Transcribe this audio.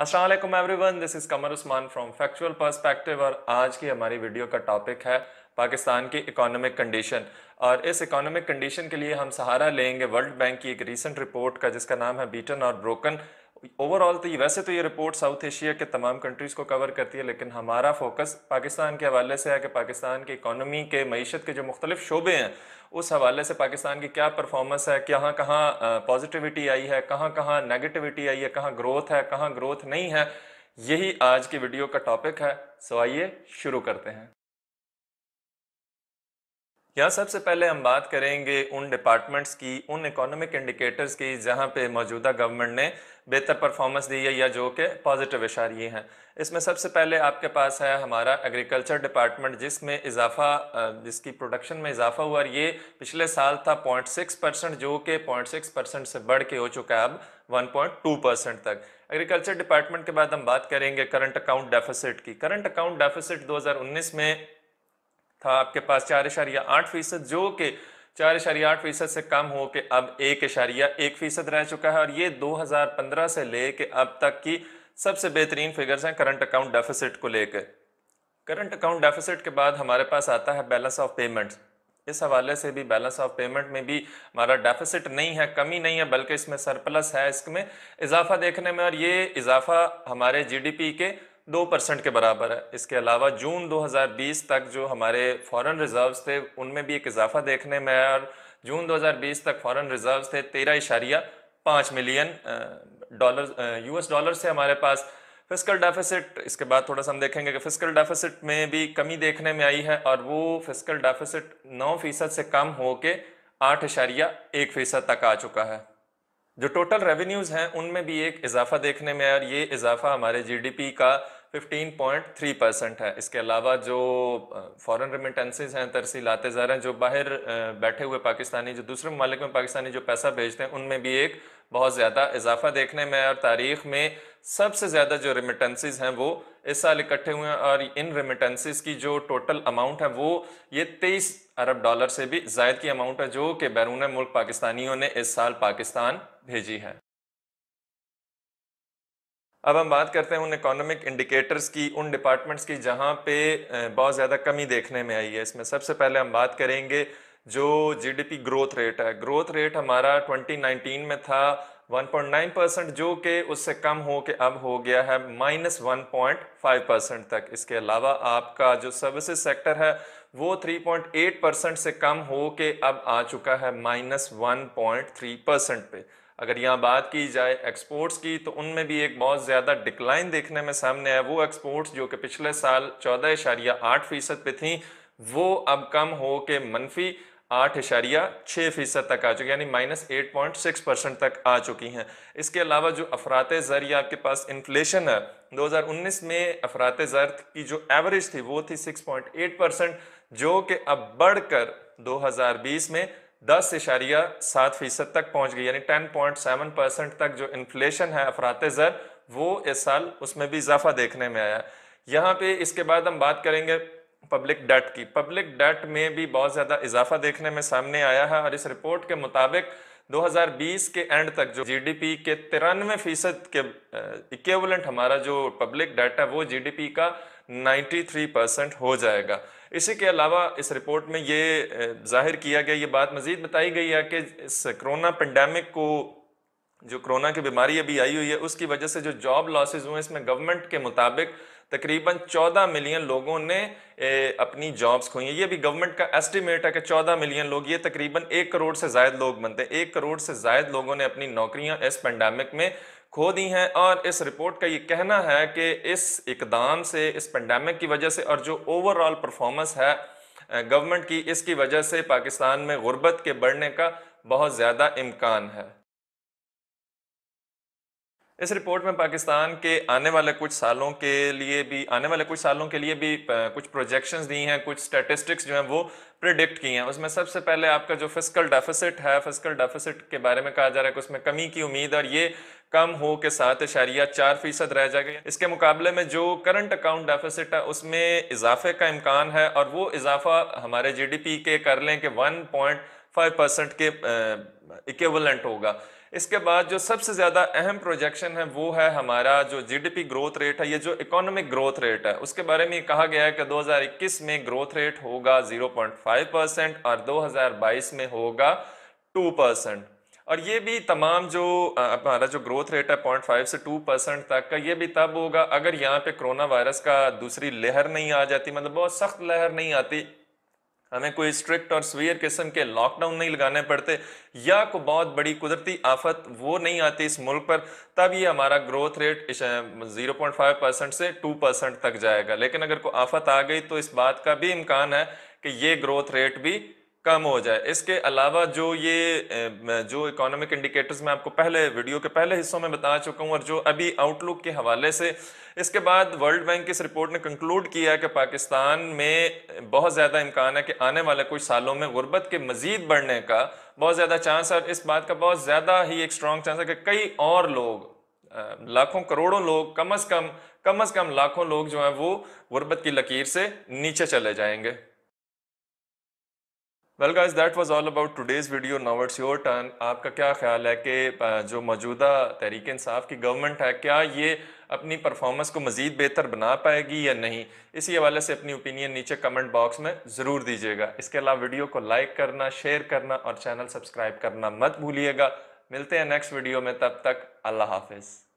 Aslam everyone this is Qamar Usman from factual perspective और आज की हमारी वीडियो का टॉपिक है पाकिस्तान की इकोनॉमिक कंडीशन और इस इकोनॉमिक कंडीशन के लिए हम सहारा लेंगे वर्ल्ड बैंक की एक रिसेंट रिपोर्ट का जिसका नाम है बीटन और ब्रोकन ओवरऑल तो ये वैसे तो ये रिपोर्ट साउथ एशिया के तमाम कंट्रीज़ को कवर करती है लेकिन हमारा फोकस पाकिस्तान के हवाले से है कि पाकिस्तान की इकानमी के मीशत के जो मुख्तलिफ शोबे हैं उस हवाले से पाकिस्तान की क्या परफॉर्मेंस है कहाँ कहाँ पॉजिटिविटी आई है कहाँ कहाँ नेगेटिविटी आई है कहाँ ग्रोथ है कहाँ ग्रोथ नहीं है यही आज की वीडियो का टॉपिक है सो आइए शुरू करते हैं यहाँ सबसे पहले हम बात करेंगे उन डिपार्टमेंट्स की उन इकोनॉमिक इंडिकेटर्स की जहाँ पे मौजूदा गवर्नमेंट ने बेहतर परफॉर्मेंस दी है या जो कि पॉजिटिव इशारे हैं इसमें सबसे पहले आपके पास है हमारा एग्रीकल्चर डिपार्टमेंट जिसमें इजाफा जिसकी प्रोडक्शन में इजाफा हुआ और ये पिछले साल था पॉइंट सिक्स परसेंट जो कि पॉइंट सिक्स परसेंट से बढ़ के हो चुका है अब वन पॉइंट टू परसेंट तक एग्रीकल्चर डिपार्टमेंट के बाद हम बात करेंगे करंट अकाउंट डेफिसिट की करंट अकाउंट डेफिसिट 2019 में था आपके पास चार इशारिया आठ फीसद जो कि चार इशारिया आठ फीसद से कम हो के अब एक इशारिया एक फीसद रह चुका है और ये 2015 से लेके अब तक की सबसे बेहतरीन फिगर्स हैं करंट अकाउंट डेफिसिट को लेकर करंट अकाउंट डेफिसिट के बाद हमारे पास आता है बैलेंस ऑफ पेमेंट्स इस हवाले से भी बैलेंस ऑफ पेमेंट में भी हमारा डेफिसिट नहीं है कमी नहीं है बल्कि इसमें सरप्लस है इसमें इजाफा देखने में और ये इजाफा हमारे जीडीपी के दो परसेंट के बराबर है इसके अलावा जून 2020 तक जो हमारे फॉरेन रिजर्व्स थे उनमें भी एक इजाफा देखने में आया और जून 2020 तक फॉरेन रिजर्व्स थे तेरह इशारिया पाँच मिलियन डॉलर यूएस डॉलर से हमारे पास फिजिकल डेफिसिट इसके बाद थोड़ा सा हम देखेंगे कि फिजिकल डेफिसिट में भी कमी देखने में आई है और वो फिजिकल डेफिसिट नौ फीसद से कम होके आठ इशारिया एक फीसद तक आ चुका है जो टोटल रेवेन्यूज़ हैं उनमें भी एक इजाफा देखने में आया और ये इजाफा हमारे जीडीपी का 15.3 परसेंट है इसके अलावा जो फॉरेन रेमिटेंसेज हैं तरसील आते जा रहे हैं जो बाहर बैठे हुए पाकिस्तानी जो दूसरे ममालिक में पाकिस्तानी जो पैसा भेजते हैं उनमें भी एक बहुत ज़्यादा इजाफा देखने में और तारीख में सबसे ज़्यादा जो रेमिटेंसेज हैं वो इस साल इकट्ठे हुए हैं और इन रेमिटेंसेज की जो टोटल अमाउंट है वो ये तेईस अरब डॉलर से भी जायद की अमाउंट है जो कि बैरून मुल्क पाकिस्तानियों ने इस साल पाकिस्तान भेजी है अब हम बात करते हैं उन इकोनॉमिक इंडिकेटर्स की उन डिपार्टमेंट्स की जहाँ पे बहुत ज़्यादा कमी देखने में आई है इसमें सबसे पहले हम बात करेंगे जो जीडीपी ग्रोथ रेट है ग्रोथ रेट हमारा 2019 में था 1.9 परसेंट जो कि उससे कम हो के अब हो गया है माइनस वन परसेंट तक इसके अलावा आपका जो सर्विसेज सेक्टर है वो 3.8 परसेंट से कम हो के अब आ चुका है माइनस वन परसेंट पे अगर यहाँ बात की जाए एक्सपोर्ट्स की तो उनमें भी एक बहुत ज़्यादा डिक्लाइन देखने में सामने आया वो एक्सपोर्ट्स जो कि पिछले साल चौदह इशारिया आठ फीसद पर थी वो अब कम हो के मनफी आठ इशारिया छः फीसद तक आ चुकी यानी minus eight point six percent तक आ चुकी हैं इसके अलावा जो अफरात ज़र या आपके पास इन्फ्लेशन है 2019 में अफरात ज़र की जो एवरेज थी वो थी सिक्स पॉइंट एट परसेंट जो कि अब बढ़कर 2020 में दस इशारिया सात फीसद तक पहुंच गई यानी टेन पॉइंट सेवन परसेंट तक जो इन्फ्लेशन है अफरात ज़र वो इस साल उसमें भी इजाफा देखने में आया यहाँ पे इसके बाद हम बात करेंगे पब्लिक डेट की पब्लिक डेट में भी बहुत ज़्यादा इजाफा देखने में सामने आया है और इस रिपोर्ट के मुताबिक 2020 के एंड तक जो जीडीपी के तिरानवे फीसद के इक्वलेंट हमारा जो पब्लिक डेट है वो जीडीपी का 93 परसेंट हो जाएगा इसी के अलावा इस रिपोर्ट में ये जाहिर किया गया ये बात मजीद बताई गई है कि इस कोरोना पेंडेमिक को जो कोरोना की बीमारी अभी आई हुई है उसकी वजह से जो जॉब लॉसेज हुए इसमें गवर्नमेंट के मुताबिक तकरीबन 14 मिलियन लोगों ने ए, अपनी जॉब्स खोई हैं ये भी गवर्नमेंट का एस्टिमेट है कि 14 मिलियन लोग ये तकरीबन एक करोड़ से ज्यादा लोग बनते हैं एक करोड़ से ज्यादा लोगों ने अपनी नौकरियां इस पेंडेमिक में खो दी हैं और इस रिपोर्ट का ये कहना है कि इस इकदाम से इस पेंडेमिक की वजह से और जो ओवरऑल परफॉर्मेंस है गवर्नमेंट की इसकी वजह से पाकिस्तान में गुर्बत के बढ़ने का बहुत ज़्यादा इम्कान है इस रिपोर्ट में पाकिस्तान के आने वाले कुछ सालों के लिए भी आने वाले कुछ सालों के लिए भी कुछ प्रोजेक्शंस दी हैं कुछ स्टैटिस्टिक्स जो हैं वो प्रिडिक्ट की हैं उसमें सबसे पहले आपका जो फिजिकल डेफिसिट है फिजिकल डेफिसिट के बारे में कहा जा रहा है कि उसमें कमी की उम्मीद और ये कम हो के साथ इशारिया चार फीसद रह जाएगा इसके मुकाबले में जो करंट अकाउंट डेफिसिट है उसमें इजाफे का इम्कान है और वो इजाफा हमारे पी के कर लें कि फाइव परसेंट के इक्वलेंट होगा इसके बाद जो सबसे ज़्यादा अहम प्रोजेक्शन है वो है हमारा जो जीडीपी ग्रोथ रेट है ये जो इकोनॉमिक ग्रोथ रेट है उसके बारे में कहा गया है कि 2021 में ग्रोथ रेट होगा 0.5 परसेंट और 2022 में होगा 2 परसेंट और ये भी तमाम जो हमारा जो ग्रोथ रेट है पॉइंट फाइव से टू परसेंट तक का ये भी तब होगा अगर यहाँ पे कोरोना वायरस का दूसरी लहर नहीं आ जाती मतलब बहुत सख्त लहर नहीं आती हमें कोई स्ट्रिक्ट और स्वीयर किस्म के लॉकडाउन नहीं लगाने पड़ते या कोई बहुत बड़ी कुदरती आफत वो नहीं आती इस मुल्क पर तब ये हमारा ग्रोथ रेट 0.5 परसेंट से 2 परसेंट तक जाएगा लेकिन अगर कोई आफत आ गई तो इस बात का भी इम्कान है कि ये ग्रोथ रेट भी कम हो जाए इसके अलावा जो ये जो इकोनॉमिक इंडिकेटर्स मैं आपको पहले वीडियो के पहले हिस्सों में बता चुका हूँ और जो अभी आउटलुक के हवाले से इसके बाद वर्ल्ड बैंक की इस रिपोर्ट ने कंक्लूड किया कि पाकिस्तान में बहुत ज़्यादा इम्कान है कि आने वाले कुछ सालों में गुर्बत के मजीद बढ़ने का बहुत ज़्यादा चांस है और इस बात का बहुत ज़्यादा ही एक स्ट्रॉन्ग चांस है कि कई और लोग लाखों करोड़ों लोग कम अज़ कम कम अज़ कम लाखों लोग जो हैं वो गुर्बत की लकीर से नीचे चले जाएंगे well guys that was all about today's video now it's your turn आपका क्या ख्याल है कि जो मौजूदा तहरीक इंसाफ की गवर्नमेंट है क्या ये अपनी परफॉर्मेंस को मज़ीद बेहतर बना पाएगी या नहीं इसी हवाले से अपनी ओपिनियन नीचे कमेंट बॉक्स में ज़रूर दीजिएगा इसके अलावा वीडियो को लाइक करना शेयर करना और चैनल सब्सक्राइब करना मत भूलिएगा मिलते हैं नेक्स्ट वीडियो में तब तक अल्लाह हाफिज़